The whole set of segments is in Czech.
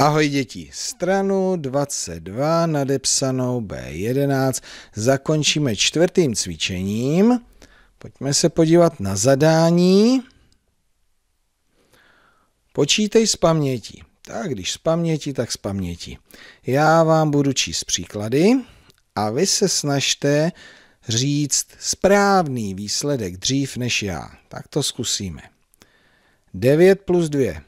Ahoj děti, stranu 22 nadepsanou B11 zakončíme čtvrtým cvičením. Pojďme se podívat na zadání. Počítej z paměti. Tak, když z paměti, tak z paměti. Já vám budu číst příklady a vy se snažte říct správný výsledek dřív než já. Tak to zkusíme. 9 plus 2.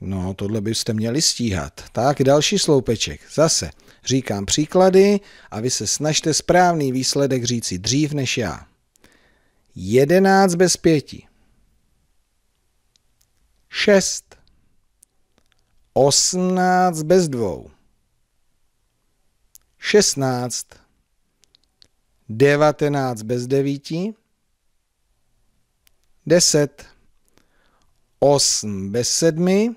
No, tohle byste měli stíhat. Tak, další sloupeček. Zase říkám příklady a vy se snažte správný výsledek říci dřív než já. 11 bez 5. 6. 18 bez 2. 16. 19 bez 9. 10. 8 bez 7.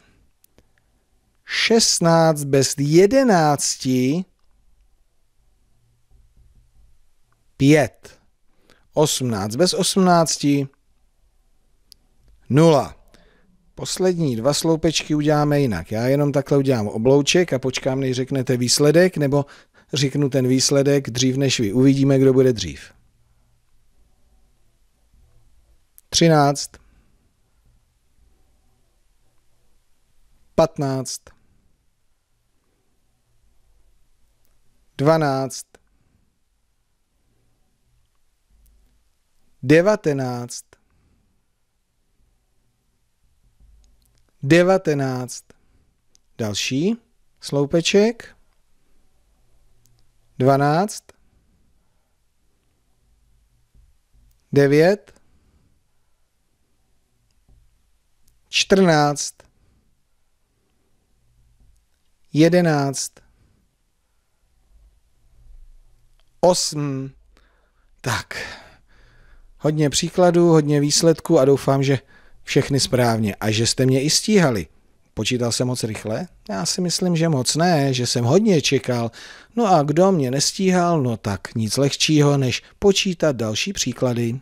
16 bez 11 5. 18 bez 18 0. Poslední dva sloupečky uděláme jinak. Já jenom takhle udělám oblouček a počkám, než řeknete výsledek, nebo řeknu ten výsledek dřív než vy. Uvidíme, kdo bude dřív. 13. 15. 12 devatenáct, devatenáct. Další sloupeček, 12 devět, čtrnáct, jedenáct, osm. Tak, hodně příkladů, hodně výsledků a doufám, že všechny správně a že jste mě i stíhali. Počítal jsem moc rychle? Já si myslím, že moc ne, že jsem hodně čekal. No a kdo mě nestíhal, no tak nic lehčího, než počítat další příklady.